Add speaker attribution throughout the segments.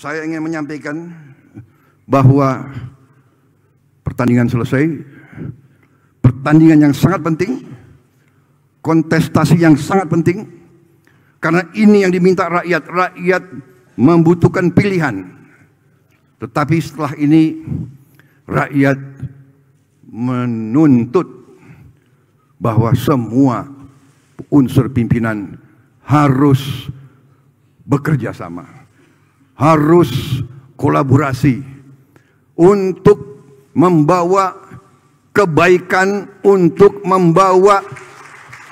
Speaker 1: Saya ingin menyampaikan bahwa pertandingan selesai, pertandingan yang sangat penting, kontestasi yang sangat penting, karena ini yang diminta rakyat. Rakyat membutuhkan pilihan. Tetapi setelah ini rakyat menuntut bahwa semua unsur pimpinan harus bekerja sama harus kolaborasi untuk membawa kebaikan, untuk membawa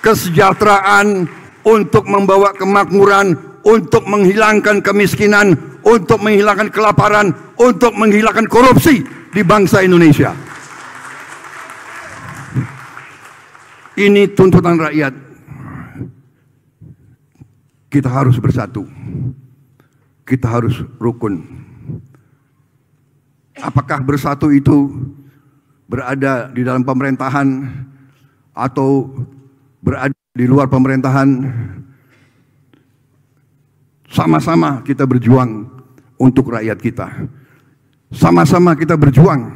Speaker 1: kesejahteraan, untuk membawa kemakmuran, untuk menghilangkan kemiskinan, untuk menghilangkan kelaparan, untuk menghilangkan korupsi di bangsa Indonesia. Ini tuntutan rakyat. Kita harus bersatu kita harus rukun. Apakah bersatu itu berada di dalam pemerintahan atau berada di luar pemerintahan? Sama-sama kita berjuang untuk rakyat kita. Sama-sama kita berjuang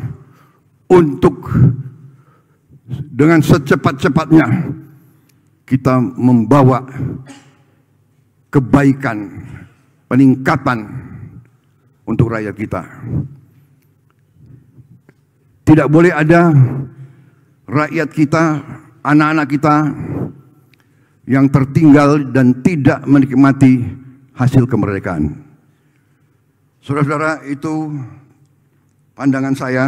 Speaker 1: untuk dengan secepat-cepatnya kita membawa kebaikan peningkatan untuk rakyat kita. Tidak boleh ada rakyat kita, anak-anak kita yang tertinggal dan tidak menikmati hasil kemerdekaan. Saudara-saudara, itu pandangan saya.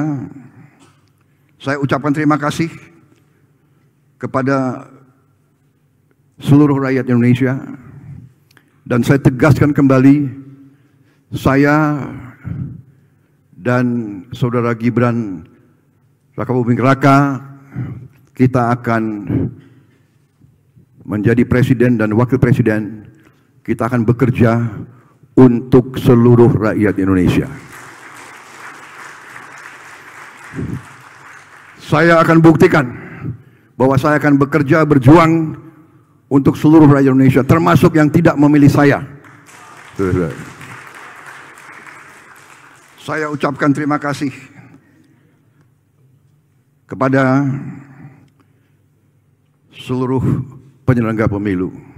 Speaker 1: Saya ucapkan terima kasih kepada seluruh rakyat Indonesia dan saya tegaskan kembali, saya dan saudara Gibran Raka Buming Raka, kita akan menjadi presiden dan wakil presiden, kita akan bekerja untuk seluruh rakyat Indonesia. Saya akan buktikan bahwa saya akan bekerja berjuang untuk seluruh rakyat Indonesia, termasuk yang tidak memilih saya. Saya ucapkan terima kasih kepada seluruh penyelenggara pemilu.